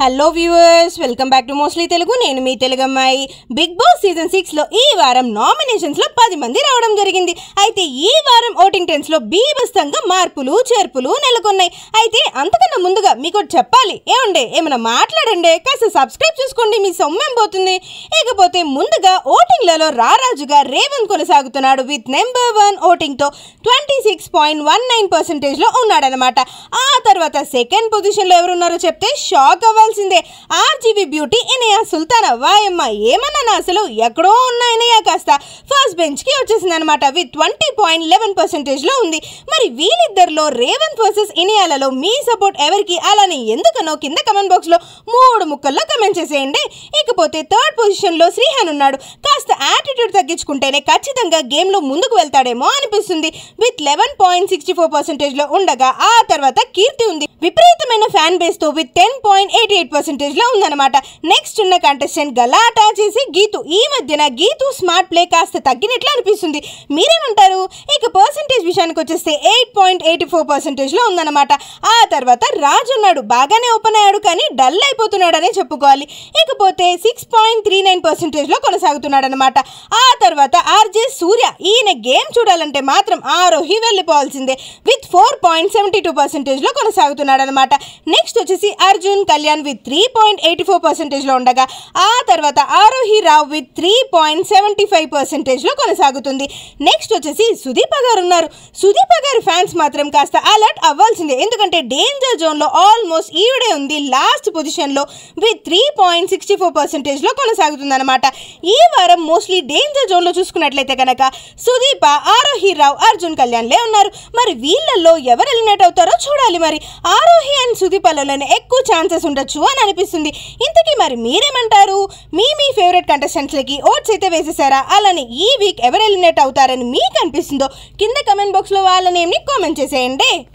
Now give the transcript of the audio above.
hello viewers welcome back to mostly Telugu నేను మీ తెలుగు అమ్మాయి బిగ్ బాస్ సీజన్ సిక్స్లో ఈ వారం నామినేషన్స్లో పది మంది రావడం జరిగింది అయితే ఈ వారం ఓటింగ్ టెన్స్లో బీభత్సంగా మార్పులు చేర్పులు నెలకొన్నాయి అయితే అంతకన్నా ముందుగా మీకు చెప్పాలి ఏమండే ఏమైనా మాట్లాడండి కాస్త సబ్స్క్రైబ్ చేసుకోండి మీ సొమ్మేం పోతుంది ఇకపోతే ముందుగా ఓటింగ్లలో రారాజుగా రేవంత్ కొనసాగుతున్నాడు విత్ నెంబర్ వన్ ఓటింగ్తో twenty six point one nine పర్సెంటేజ్లో ఉన్నాడనమాట ఆ తర్వాత సెకండ్ పొజిషన్లో ఎవరున్నారో చెప్తే షాక్ అవ్వాలి చేయాల్సిందే ఆర్జీబీ బ్యూటీ ఇనయా సుల్తానా వాయమ్మ ఏమన్నాను అసలు ఎక్కడో ఉన్న ఇనయా కాస్త ఫస్ట్ బెంచ్కి వచ్చేసింది అనమాట విత్ ట్వంటీ పాయింట్ లెవెన్ పర్సెంటేజ్లో ఉంది మరి వీళ్ళిద్దరిలో రేవంత్ వర్సెస్ ఇనియాలలో మీ సపోర్ట్ ఎవరికి అలానే ఎందుకనో కింద కమెంట్ బాక్స్లో మూడు ముక్కల్లో కమెంట్ చేసేయండి ఇకపోతే థర్డ్ పొజిషన్లో శ్రీహాన్ ఉన్నాడు కాస్త యాటిట్యూడ్ తగ్గించుకుంటేనే ఖచ్చితంగా గేమ్లో ముందుకు వెళ్తాడేమో అనిపిస్తుంది with eleven point sixty four పర్సెంటేజ్లో ఉండగా ఆ తర్వాత కీర్తి ఉంది విపరీతమైన ఫ్యాన్ బేస్తో with ten point eighty eight పర్సెంటేజ్లో ఉందన్నమాట నెక్స్ట్ ఉన్న కంటెస్టెంట్ గలాటా చేసి గీతు ఈ మధ్యన గీతు స్మార్ట్ ప్లే కాస్త తగ్గినట్లు అనిపిస్తుంది మీరేమంటారు ఇక పర్సెంటేజ్ విషయానికి వచ్చేస్తే ఎయిట్ పాయింట్ ఎయిటీ ఫోర్ పర్సెంటేజ్లో ఉందన్నమాట ఆ తర్వాత రాజు ఉన్నాడు బాగానే ఓపెన్ అయ్యాడు కానీ డల్ అయిపోతున్నాడనే చెప్పుకోవాలి ఇకపోతే సిక్స్ పాయింట్ త్రీ నైన్ పర్సెంటేజ్లో కొనసాగుతున్నాడు అనమాట ఆ తర్వాత ఆర్జే సూర్య ఈయన గేమ్ చూడాలంటే మాత్రం ఆరోహి వెళ్ళిపోవాల్సిందే with four point seventy two పర్సెంటేజ్లో కొనసాగుతున్నాడు అనమాట నెక్స్ట్ వచ్చేసి Arjun Kalyan with three point eighty four పర్సెంటేజ్లో ఉండగా ఆ తర్వాత Arohi Rao with three point seventy five పర్సెంటేజ్లో కొనసాగుతుంది నెక్స్ట్ వచ్చేసి సుదీప్ గారు ఉన్నారు సుదీప్ గారి ఫ్యాన్స్ మాత్రం కాస్త అలర్ట్ అవ్వాల్సిందే ఎందుకంటే డేంజర్ జోన్లో ఆల్మోస్ట్ ఈవిడే ఉంది లాస్ట్ పొజిషన్లో with three point sixty four పర్సెంటేజ్లో కొనసాగుతుంది అనమాట ఈ వారం మోస్ట్లీ డేంజర్ జోన్లో చూసుకున్నట్లయితే కనుక సుదీప ఆరోహి రావు అర్జున్ కళ్యాణ్లే ఉన్నారు మరి వీళ్ళల్లో ఎవరు ఎలిమినేట్ అవుతారో చూడాలి మరి ఆరోహి అండ్ సుదీపాలలోనే ఎక్కువ ఛాన్సెస్ ఉండొచ్చు అని అనిపిస్తుంది ఇంతకీ మరి మీరేమంటారు మీ మీ ఫేవరెట్ కంటెస్టెంట్స్లకి ఓట్స్ అయితే వేసేసారా అలానే ఈ వీక్ ఎవరు ఎలిమినేట్ అవుతారని మీకు అనిపిస్తుందో కింద కమెంట్ బాక్స్లో వాళ్ళని ఏమి కామెంట్ చేసేయండి